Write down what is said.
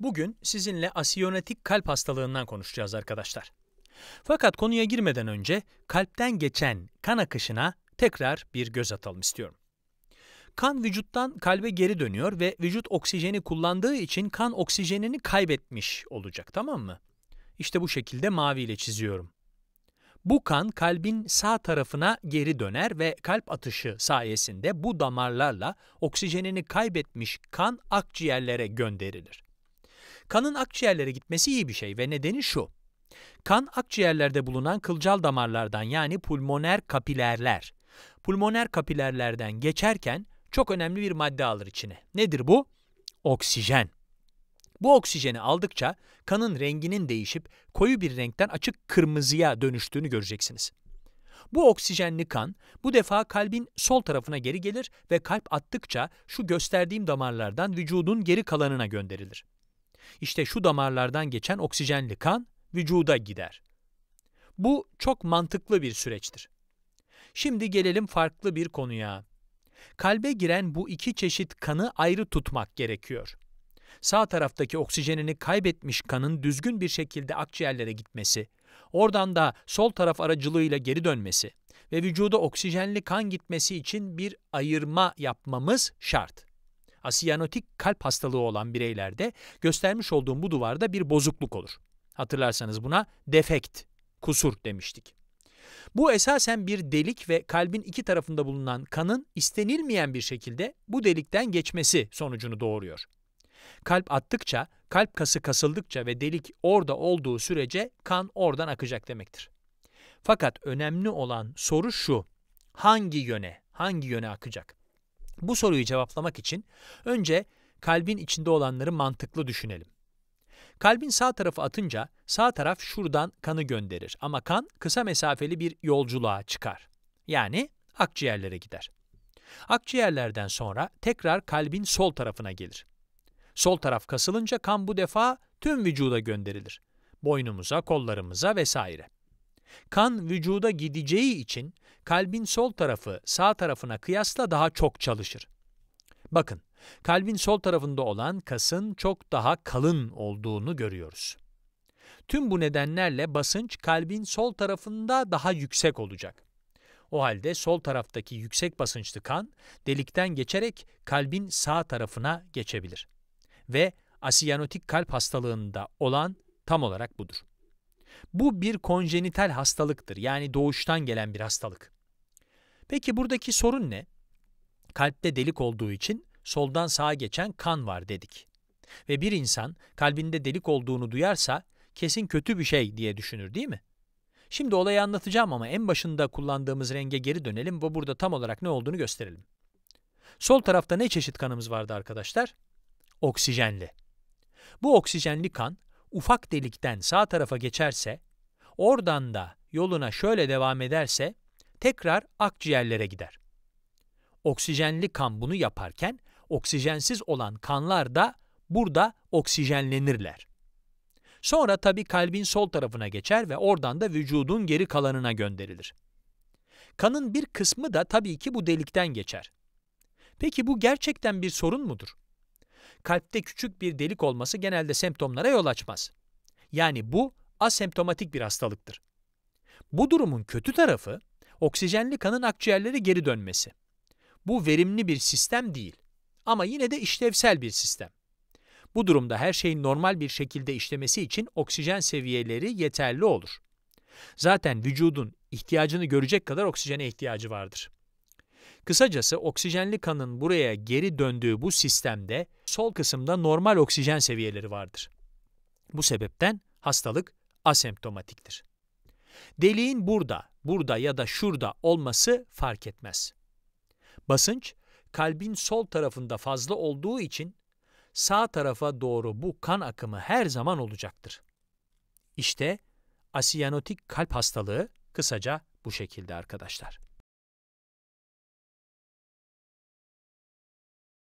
Bugün sizinle asiyonetik kalp hastalığından konuşacağız arkadaşlar. Fakat konuya girmeden önce kalpten geçen kan akışına tekrar bir göz atalım istiyorum. Kan vücuttan kalbe geri dönüyor ve vücut oksijeni kullandığı için kan oksijenini kaybetmiş olacak tamam mı? İşte bu şekilde maviyle çiziyorum. Bu kan kalbin sağ tarafına geri döner ve kalp atışı sayesinde bu damarlarla oksijenini kaybetmiş kan akciğerlere gönderilir. Kanın akciğerlere gitmesi iyi bir şey ve nedeni şu. Kan akciğerlerde bulunan kılcal damarlardan yani pulmoner kapilerler. Pulmoner kapilerlerden geçerken çok önemli bir madde alır içine. Nedir bu? Oksijen. Bu oksijeni aldıkça kanın renginin değişip koyu bir renkten açık kırmızıya dönüştüğünü göreceksiniz. Bu oksijenli kan bu defa kalbin sol tarafına geri gelir ve kalp attıkça şu gösterdiğim damarlardan vücudun geri kalanına gönderilir. İşte şu damarlardan geçen oksijenli kan vücuda gider. Bu çok mantıklı bir süreçtir. Şimdi gelelim farklı bir konuya. Kalbe giren bu iki çeşit kanı ayrı tutmak gerekiyor. Sağ taraftaki oksijenini kaybetmiş kanın düzgün bir şekilde akciğerlere gitmesi, oradan da sol taraf aracılığıyla geri dönmesi ve vücuda oksijenli kan gitmesi için bir ayırma yapmamız şart asiyanotik kalp hastalığı olan bireylerde göstermiş olduğum bu duvarda bir bozukluk olur. Hatırlarsanız buna defekt, kusur demiştik. Bu esasen bir delik ve kalbin iki tarafında bulunan kanın istenilmeyen bir şekilde bu delikten geçmesi sonucunu doğuruyor. Kalp attıkça, kalp kası kasıldıkça ve delik orada olduğu sürece kan oradan akacak demektir. Fakat önemli olan soru şu, hangi yöne, hangi yöne akacak? Bu soruyu cevaplamak için önce kalbin içinde olanları mantıklı düşünelim. Kalbin sağ tarafı atınca sağ taraf şuradan kanı gönderir ama kan kısa mesafeli bir yolculuğa çıkar. Yani akciğerlere gider. Akciğerlerden sonra tekrar kalbin sol tarafına gelir. Sol taraf kasılınca kan bu defa tüm vücuda gönderilir. Boynumuza, kollarımıza vesaire. Kan vücuda gideceği için kalbin sol tarafı sağ tarafına kıyasla daha çok çalışır. Bakın, kalbin sol tarafında olan kasın çok daha kalın olduğunu görüyoruz. Tüm bu nedenlerle basınç kalbin sol tarafında daha yüksek olacak. O halde sol taraftaki yüksek basınçlı kan delikten geçerek kalbin sağ tarafına geçebilir. Ve asiyanotik kalp hastalığında olan tam olarak budur. Bu bir konjenital hastalıktır. Yani doğuştan gelen bir hastalık. Peki buradaki sorun ne? Kalpte delik olduğu için soldan sağa geçen kan var dedik. Ve bir insan kalbinde delik olduğunu duyarsa kesin kötü bir şey diye düşünür değil mi? Şimdi olayı anlatacağım ama en başında kullandığımız renge geri dönelim ve burada tam olarak ne olduğunu gösterelim. Sol tarafta ne çeşit kanımız vardı arkadaşlar? Oksijenli. Bu oksijenli kan ufak delikten sağ tarafa geçerse, oradan da yoluna şöyle devam ederse tekrar akciğerlere gider. Oksijenli kan bunu yaparken oksijensiz olan kanlar da burada oksijenlenirler. Sonra tabi kalbin sol tarafına geçer ve oradan da vücudun geri kalanına gönderilir. Kanın bir kısmı da tabii ki bu delikten geçer. Peki bu gerçekten bir sorun mudur? kalpte küçük bir delik olması genelde semptomlara yol açmaz. Yani bu asemptomatik bir hastalıktır. Bu durumun kötü tarafı oksijenli kanın akciğerlere geri dönmesi. Bu verimli bir sistem değil ama yine de işlevsel bir sistem. Bu durumda her şeyin normal bir şekilde işlemesi için oksijen seviyeleri yeterli olur. Zaten vücudun ihtiyacını görecek kadar oksijene ihtiyacı vardır. Kısacası oksijenli kanın buraya geri döndüğü bu sistemde sol kısımda normal oksijen seviyeleri vardır. Bu sebepten hastalık asemptomatiktir. Deliğin burada, burada ya da şurada olması fark etmez. Basınç, kalbin sol tarafında fazla olduğu için sağ tarafa doğru bu kan akımı her zaman olacaktır. İşte asiyanotik kalp hastalığı kısaca bu şekilde arkadaşlar.